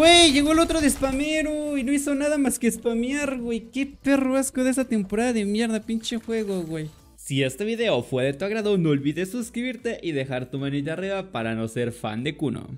¡Wey! llegó el otro de spamero y no hizo nada más que spamear, güey. Qué perro asco de esa temporada de mierda, pinche juego, güey. Si este video fue de tu agrado, no olvides suscribirte y dejar tu manita arriba para no ser fan de Kuno.